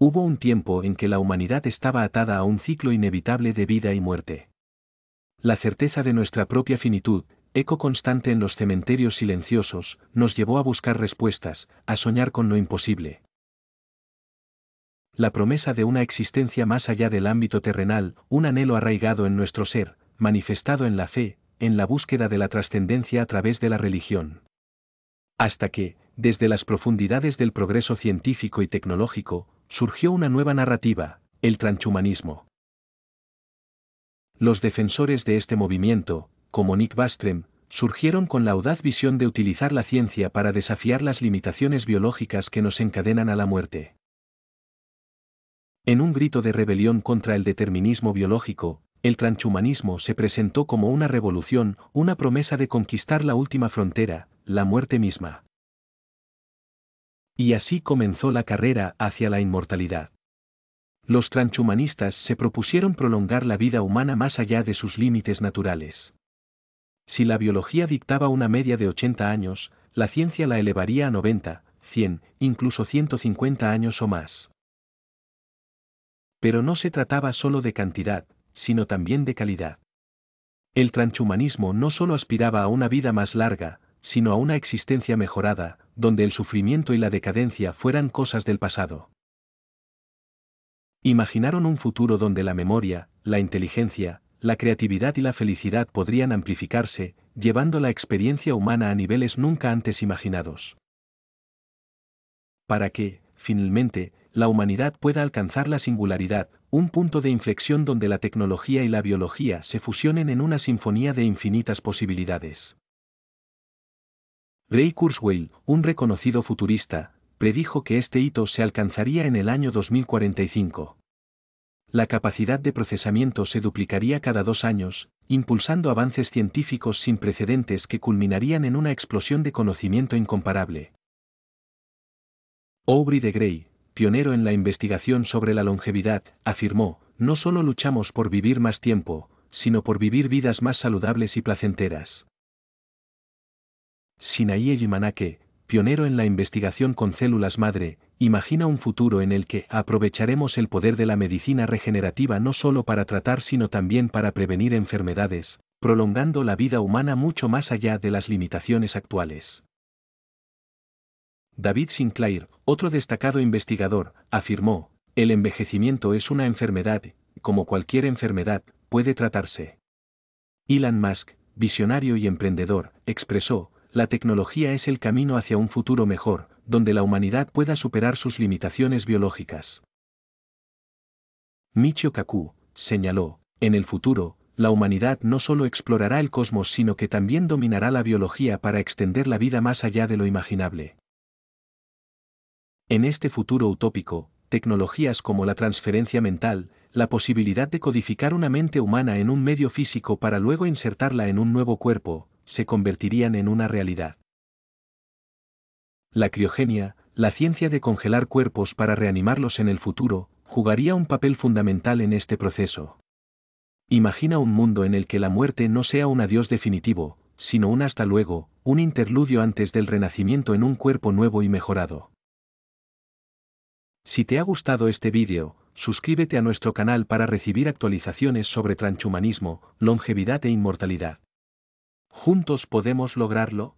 Hubo un tiempo en que la humanidad estaba atada a un ciclo inevitable de vida y muerte. La certeza de nuestra propia finitud, eco constante en los cementerios silenciosos, nos llevó a buscar respuestas, a soñar con lo imposible. La promesa de una existencia más allá del ámbito terrenal, un anhelo arraigado en nuestro ser, manifestado en la fe, en la búsqueda de la trascendencia a través de la religión. Hasta que, desde las profundidades del progreso científico y tecnológico, surgió una nueva narrativa, el transhumanismo. Los defensores de este movimiento, como Nick Bastrem, surgieron con la audaz visión de utilizar la ciencia para desafiar las limitaciones biológicas que nos encadenan a la muerte. En un grito de rebelión contra el determinismo biológico, el transhumanismo se presentó como una revolución, una promesa de conquistar la última frontera, la muerte misma. Y así comenzó la carrera hacia la inmortalidad. Los transhumanistas se propusieron prolongar la vida humana más allá de sus límites naturales. Si la biología dictaba una media de 80 años, la ciencia la elevaría a 90, 100, incluso 150 años o más. Pero no se trataba solo de cantidad, sino también de calidad. El transhumanismo no solo aspiraba a una vida más larga, sino a una existencia mejorada, donde el sufrimiento y la decadencia fueran cosas del pasado. Imaginaron un futuro donde la memoria, la inteligencia, la creatividad y la felicidad podrían amplificarse, llevando la experiencia humana a niveles nunca antes imaginados. Para que, finalmente, la humanidad pueda alcanzar la singularidad, un punto de inflexión donde la tecnología y la biología se fusionen en una sinfonía de infinitas posibilidades. Ray Kurzweil, un reconocido futurista, predijo que este hito se alcanzaría en el año 2045. La capacidad de procesamiento se duplicaría cada dos años, impulsando avances científicos sin precedentes que culminarían en una explosión de conocimiento incomparable. Aubrey de Grey, pionero en la investigación sobre la longevidad, afirmó, no solo luchamos por vivir más tiempo, sino por vivir vidas más saludables y placenteras. Sinaí Ejimanake, pionero en la investigación con células madre, imagina un futuro en el que aprovecharemos el poder de la medicina regenerativa no solo para tratar sino también para prevenir enfermedades, prolongando la vida humana mucho más allá de las limitaciones actuales. David Sinclair, otro destacado investigador, afirmó, el envejecimiento es una enfermedad, como cualquier enfermedad, puede tratarse. Elon Musk, visionario y emprendedor, expresó, la tecnología es el camino hacia un futuro mejor, donde la humanidad pueda superar sus limitaciones biológicas. Michio Kaku señaló, en el futuro, la humanidad no solo explorará el cosmos sino que también dominará la biología para extender la vida más allá de lo imaginable. En este futuro utópico, tecnologías como la transferencia mental, la posibilidad de codificar una mente humana en un medio físico para luego insertarla en un nuevo cuerpo, se convertirían en una realidad. La criogenia, la ciencia de congelar cuerpos para reanimarlos en el futuro, jugaría un papel fundamental en este proceso. Imagina un mundo en el que la muerte no sea un adiós definitivo, sino un hasta luego, un interludio antes del renacimiento en un cuerpo nuevo y mejorado. Si te ha gustado este vídeo, suscríbete a nuestro canal para recibir actualizaciones sobre transhumanismo, longevidad e inmortalidad. Juntos podemos lograrlo,